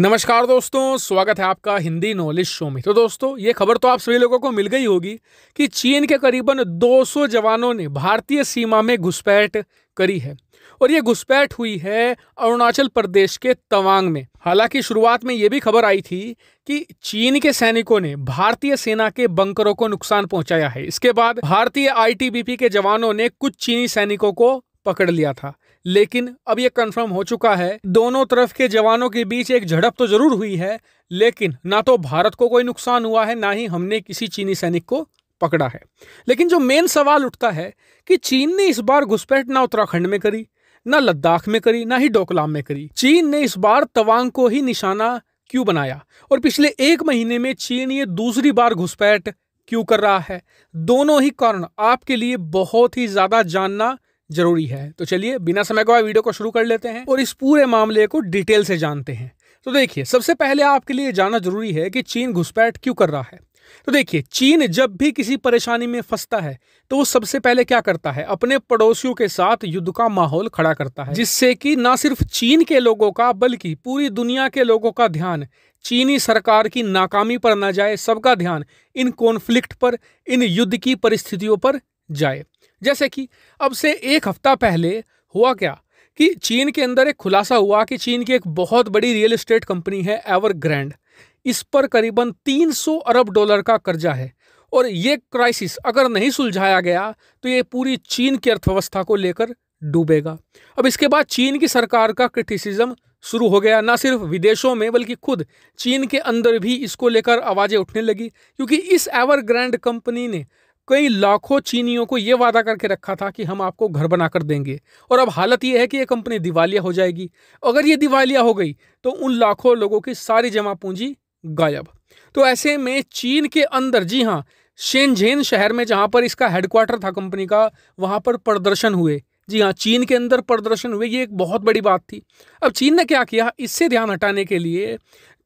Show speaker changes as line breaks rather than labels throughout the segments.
नमस्कार दोस्तों स्वागत है आपका हिंदी नॉलेज शो में तो दोस्तों ये खबर तो आप सभी लोगों को मिल गई होगी कि चीन के करीबन 200 जवानों ने भारतीय सीमा में घुसपैठ करी है और ये घुसपैठ हुई है अरुणाचल प्रदेश के तवांग में हालांकि शुरुआत में ये भी खबर आई थी कि चीन के सैनिकों ने भारतीय सेना के बंकरों को नुकसान पहुंचाया है इसके बाद भारतीय आईटीबीपी के जवानों ने कुछ चीनी सैनिकों को पकड़ लिया था लेकिन अब ये कंफर्म हो चुका है दोनों तरफ के जवानों के बीच एक झड़प तो जरूर हुई है लेकिन ना तो भारत को कोई नुकसान हुआ है ना ही हमने किसी चीनी सैनिक को पकड़ा है लेकिन जो मेन सवाल उठता है कि चीन ने इस बार घुसपैठ ना उत्तराखंड में करी ना लद्दाख में करी ना ही डोकलाम में करी चीन ने इस बार तवांग को ही निशाना क्यों बनाया और पिछले एक महीने में चीन ये दूसरी बार घुसपैठ क्यों कर रहा है दोनों ही कारण आपके लिए बहुत ही ज़्यादा जानना जरूरी है तो चलिए बिना समय को वीडियो को शुरू कर लेते हैं और इस पूरे मामले को डिटेल से जानते हैं तो देखिए सबसे पहले आपके लिए जानना जरूरी है कि चीन घुसपैठ क्यों कर रहा है तो देखिए चीन जब भी किसी परेशानी में फंसता है तो वो सबसे पहले क्या करता है अपने पड़ोसियों के साथ युद्ध का माहौल खड़ा करता है जिससे कि ना सिर्फ चीन के लोगों का बल्कि पूरी दुनिया के लोगों का ध्यान चीनी सरकार की नाकामी पर ना जाए सबका ध्यान इन कॉन्फ्लिक्ट पर इन युद्ध की परिस्थितियों पर जाए जैसे कि अब से एक हफ्ता पहले हुआ क्या कि चीन के अंदर एक खुलासा हुआ कि चीन की एक बहुत बड़ी रियल इस्टेट कंपनी है एवर ग्रैंड इस पर करीबन 300 अरब डॉलर का कर्जा है और ये क्राइसिस अगर नहीं सुलझाया गया तो ये पूरी चीन की अर्थव्यवस्था को लेकर डूबेगा अब इसके बाद चीन की सरकार का क्रिटिसिज्म शुरू हो गया ना सिर्फ विदेशों में बल्कि खुद चीन के अंदर भी इसको लेकर आवाज़ें उठने लगी क्योंकि इस एवर ग्रैंड कंपनी ने कई लाखों चीनियों को ये वादा करके रखा था कि हम आपको घर बनाकर देंगे और अब हालत यह है कि ये कंपनी दिवालिया हो जाएगी अगर ये दिवालिया हो गई तो उन लाखों लोगों की सारी जमा पूंजी गायब तो ऐसे में चीन के अंदर जी हाँ शेनझेन शहर में जहाँ पर इसका हेडक्वार्टर था कंपनी का वहाँ पर प्रदर्शन हुए जी हाँ चीन के अंदर प्रदर्शन हुए ये एक बहुत बड़ी बात थी अब चीन ने क्या किया इससे ध्यान हटाने के लिए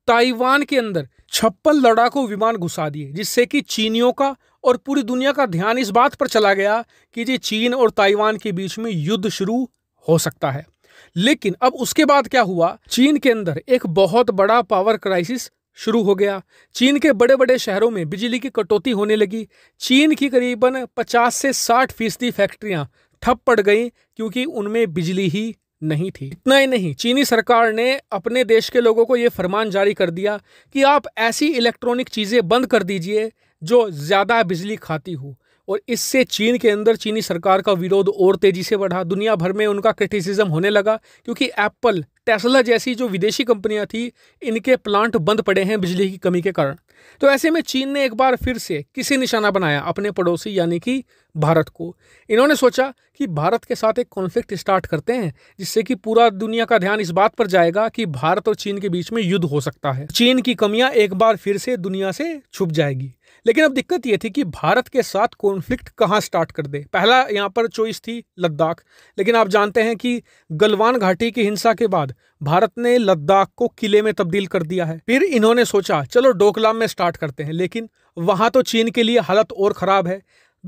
ताइवान के अंदर छप्पन लड़ाकू विमान घुसा दिए जिससे कि चीनियों का और पूरी दुनिया का ध्यान इस बात पर चला गया कि जी चीन और ताइवान के बीच में युद्ध शुरू हो सकता है लेकिन अब उसके बाद क्या हुआ चीन के अंदर एक बहुत बड़ा पावर क्राइसिस शुरू हो गया चीन के बड़े बड़े शहरों में बिजली की कटौती होने लगी चीन की करीबन 50 से 60 फीसदी फैक्ट्रियाँ ठप पड़ गई क्योंकि उनमें बिजली ही नहीं थी इतना ही नहीं चीनी सरकार ने अपने देश के लोगों को ये फरमान जारी कर दिया कि आप ऐसी इलेक्ट्रॉनिक चीज़ें बंद कर दीजिए जो ज़्यादा बिजली खाती हो और इससे चीन के अंदर चीनी सरकार का विरोध और तेज़ी से बढ़ा दुनिया भर में उनका क्रिटिसिज्म होने लगा क्योंकि एप्पल टेस्ला जैसी जो विदेशी कंपनियां थी इनके प्लांट बंद पड़े हैं बिजली की कमी के कारण तो ऐसे में चीन ने एक बार फिर से किसी निशाना बनाया अपने पड़ोसी यानी कि भारत को इन्होंने सोचा कि भारत के साथ एक कॉन्फ्लिक्ट स्टार्ट करते हैं जिससे कि पूरा दुनिया का ध्यान इस बात पर जाएगा कि भारत और चीन के बीच में युद्ध हो सकता है चीन की कमियां एक बार फिर से दुनिया से छुप जाएगी लेकिन अब दिक्कत यह थी कि भारत के साथ कॉन्फ्लिक्ट कहाँ स्टार्ट कर दे पहला यहाँ पर चॉइस थी लद्दाख लेकिन आप जानते हैं कि गलवान घाटी की हिंसा के बाद भारत ने लद्दाख को किले में तब्दील कर दिया है फिर इन्होंने सोचा चलो डोकलाम में स्टार्ट करते हैं लेकिन वहां तो चीन के लिए हालत और खराब है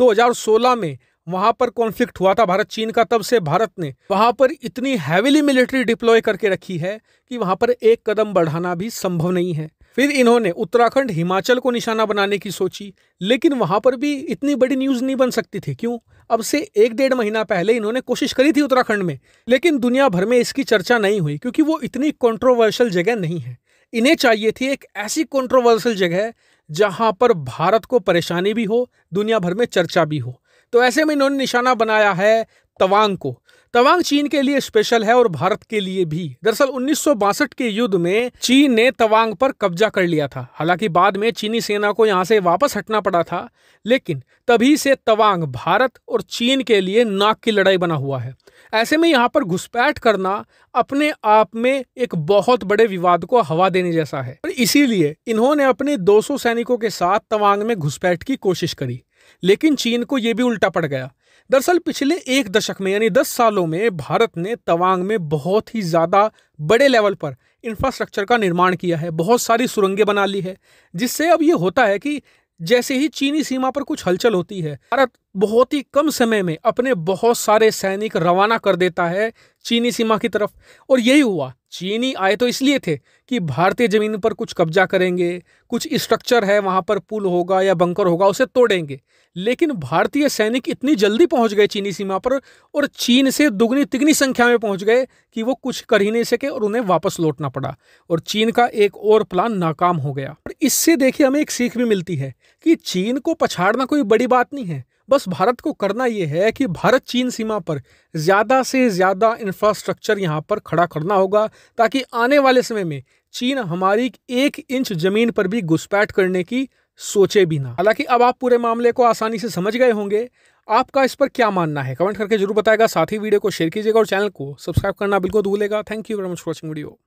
2016 में वहां पर कॉन्फ्लिक्ट हुआ था भारत चीन का तब से भारत ने वहां पर इतनी हैविली मिलिट्री डिप्लॉय करके रखी है कि वहां पर एक कदम बढ़ाना भी संभव नहीं है फिर इन्होंने उत्तराखंड हिमाचल को निशाना बनाने की सोची लेकिन वहाँ पर भी इतनी बड़ी न्यूज़ नहीं बन सकती थी क्यों अब से एक डेढ़ महीना पहले इन्होंने कोशिश करी थी उत्तराखंड में लेकिन दुनिया भर में इसकी चर्चा नहीं हुई क्योंकि वो इतनी कॉन्ट्रोवर्शियल जगह नहीं है इन्हें चाहिए थी एक ऐसी कॉन्ट्रोवर्शियल जगह जहाँ पर भारत को परेशानी भी हो दुनिया भर में चर्चा भी हो तो ऐसे में इन्होंने निशाना बनाया है तवांग को तवांग चीन के लिए स्पेशल है और भारत के लिए भी दरअसल उन्नीस के युद्ध में चीन ने तवांग पर कब्जा कर लिया था हालांकि बाद में चीनी सेना को यहाँ से वापस हटना पड़ा था लेकिन तभी से तवांग भारत और चीन के लिए नाक की लड़ाई बना हुआ है ऐसे में यहां पर घुसपैठ करना अपने आप में एक बहुत बड़े विवाद को हवा देने जैसा है इसीलिए इन्होंने अपने दो सैनिकों के साथ तवांग में घुसपैठ की कोशिश करी लेकिन चीन को यह भी उल्टा पड़ गया दरअसल पिछले एक दशक में यानी दस सालों में भारत ने तवांग में बहुत ही ज़्यादा बड़े लेवल पर इंफ्रास्ट्रक्चर का निर्माण किया है बहुत सारी सुरंगें बना ली है जिससे अब ये होता है कि जैसे ही चीनी सीमा पर कुछ हलचल होती है भारत बहुत ही कम समय में अपने बहुत सारे सैनिक रवाना कर देता है चीनी सीमा की तरफ और यही हुआ चीनी आए तो इसलिए थे कि भारतीय ज़मीन पर कुछ कब्जा करेंगे कुछ स्ट्रक्चर है वहाँ पर पुल होगा या बंकर होगा उसे तोड़ेंगे लेकिन भारतीय सैनिक इतनी जल्दी पहुँच गए चीनी सीमा पर और चीन से दुगनी तिगनी संख्या में पहुँच गए कि वो कुछ कर ही नहीं सके और उन्हें वापस लौटना पड़ा और चीन का एक और प्लान नाकाम हो गया और इससे देखिए हमें एक सीख भी मिलती है कि चीन को पछाड़ना कोई बड़ी बात नहीं है बस भारत को करना ये है कि भारत चीन सीमा पर ज़्यादा से ज़्यादा इंफ्रास्ट्रक्चर यहाँ पर खड़ा करना होगा ताकि आने वाले समय में चीन हमारी एक इंच ज़मीन पर भी घुसपैठ करने की सोचे भी ना हालांकि अब आप पूरे मामले को आसानी से समझ गए होंगे आपका इस पर क्या मानना है कमेंट करके जरूर बताएगा साथ ही वीडियो को शेयर कीजिएगा और चैनल को सब्सक्राइब करना बिल्कुल भूलेगा thank you very much watching video